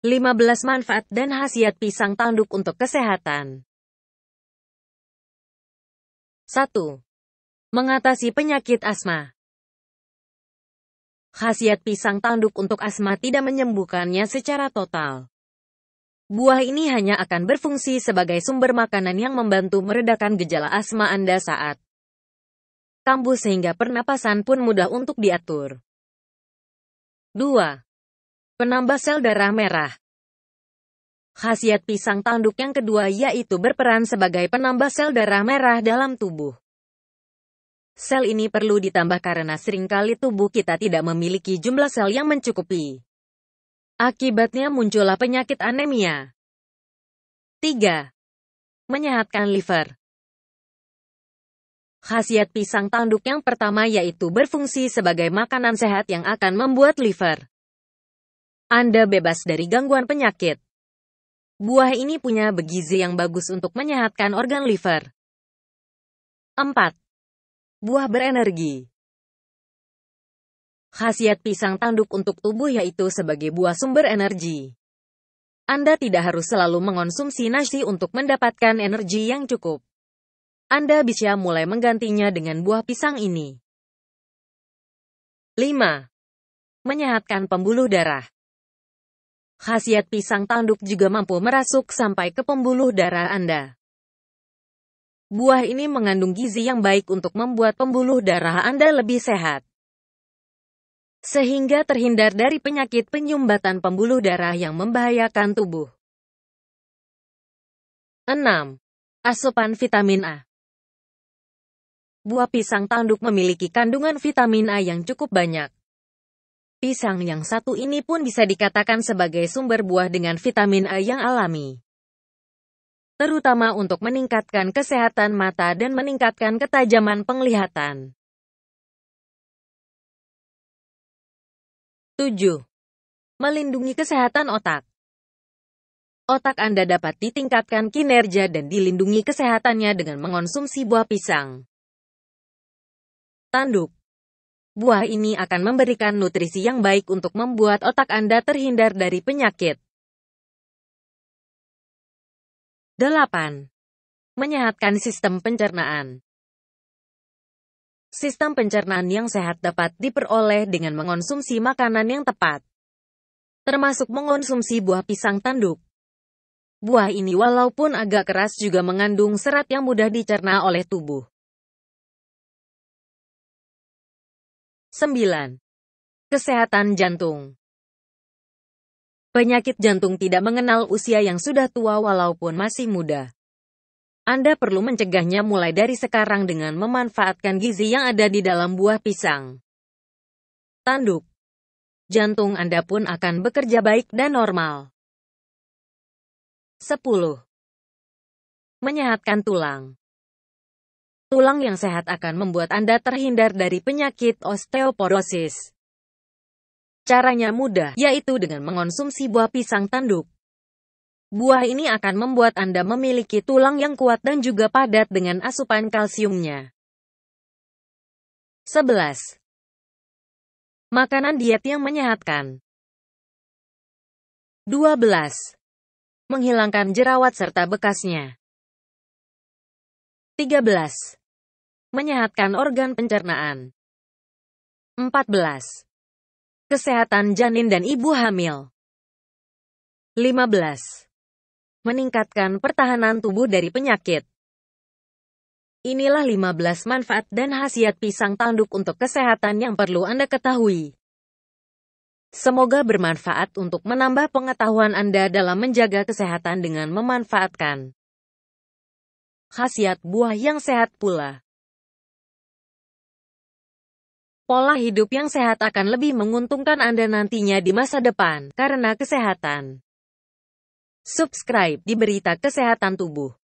15 manfaat dan khasiat pisang tanduk untuk kesehatan. 1. Mengatasi penyakit asma. Khasiat pisang tanduk untuk asma tidak menyembuhkannya secara total. Buah ini hanya akan berfungsi sebagai sumber makanan yang membantu meredakan gejala asma Anda saat kambuh sehingga pernapasan pun mudah untuk diatur. 2. Penambah sel darah merah. Khasiat pisang tanduk yang kedua yaitu berperan sebagai penambah sel darah merah dalam tubuh. Sel ini perlu ditambah karena seringkali tubuh kita tidak memiliki jumlah sel yang mencukupi. Akibatnya muncullah penyakit anemia. 3. Menyehatkan liver. Khasiat pisang tanduk yang pertama yaitu berfungsi sebagai makanan sehat yang akan membuat liver anda bebas dari gangguan penyakit. Buah ini punya begizi yang bagus untuk menyehatkan organ liver. 4. Buah berenergi. Khasiat pisang tanduk untuk tubuh yaitu sebagai buah sumber energi. Anda tidak harus selalu mengonsumsi nasi untuk mendapatkan energi yang cukup. Anda bisa mulai menggantinya dengan buah pisang ini. 5. Menyehatkan pembuluh darah. Khasiat pisang tanduk juga mampu merasuk sampai ke pembuluh darah Anda. Buah ini mengandung gizi yang baik untuk membuat pembuluh darah Anda lebih sehat. Sehingga terhindar dari penyakit penyumbatan pembuluh darah yang membahayakan tubuh. 6. Asupan vitamin A Buah pisang tanduk memiliki kandungan vitamin A yang cukup banyak Pisang yang satu ini pun bisa dikatakan sebagai sumber buah dengan vitamin A yang alami. Terutama untuk meningkatkan kesehatan mata dan meningkatkan ketajaman penglihatan. 7. Melindungi kesehatan otak Otak Anda dapat ditingkatkan kinerja dan dilindungi kesehatannya dengan mengonsumsi buah pisang. Tanduk buah ini akan memberikan nutrisi yang baik untuk membuat otak Anda terhindar dari penyakit. 8. Menyehatkan sistem pencernaan Sistem pencernaan yang sehat dapat diperoleh dengan mengonsumsi makanan yang tepat, termasuk mengonsumsi buah pisang tanduk. Buah ini walaupun agak keras juga mengandung serat yang mudah dicerna oleh tubuh. 9. Kesehatan jantung Penyakit jantung tidak mengenal usia yang sudah tua walaupun masih muda. Anda perlu mencegahnya mulai dari sekarang dengan memanfaatkan gizi yang ada di dalam buah pisang. Tanduk Jantung Anda pun akan bekerja baik dan normal. 10. Menyehatkan tulang Tulang yang sehat akan membuat Anda terhindar dari penyakit osteoporosis. Caranya mudah, yaitu dengan mengonsumsi buah pisang tanduk. Buah ini akan membuat Anda memiliki tulang yang kuat dan juga padat dengan asupan kalsiumnya. 11. Makanan diet yang menyehatkan. 12. Menghilangkan jerawat serta bekasnya. 13. Menyehatkan organ pencernaan. 14. Kesehatan janin dan ibu hamil. 15. Meningkatkan pertahanan tubuh dari penyakit. Inilah 15 manfaat dan khasiat pisang tanduk untuk kesehatan yang perlu Anda ketahui. Semoga bermanfaat untuk menambah pengetahuan Anda dalam menjaga kesehatan dengan memanfaatkan khasiat buah yang sehat pula. Pola hidup yang sehat akan lebih menguntungkan Anda nantinya di masa depan, karena kesehatan. Subscribe di Berita Kesehatan Tubuh.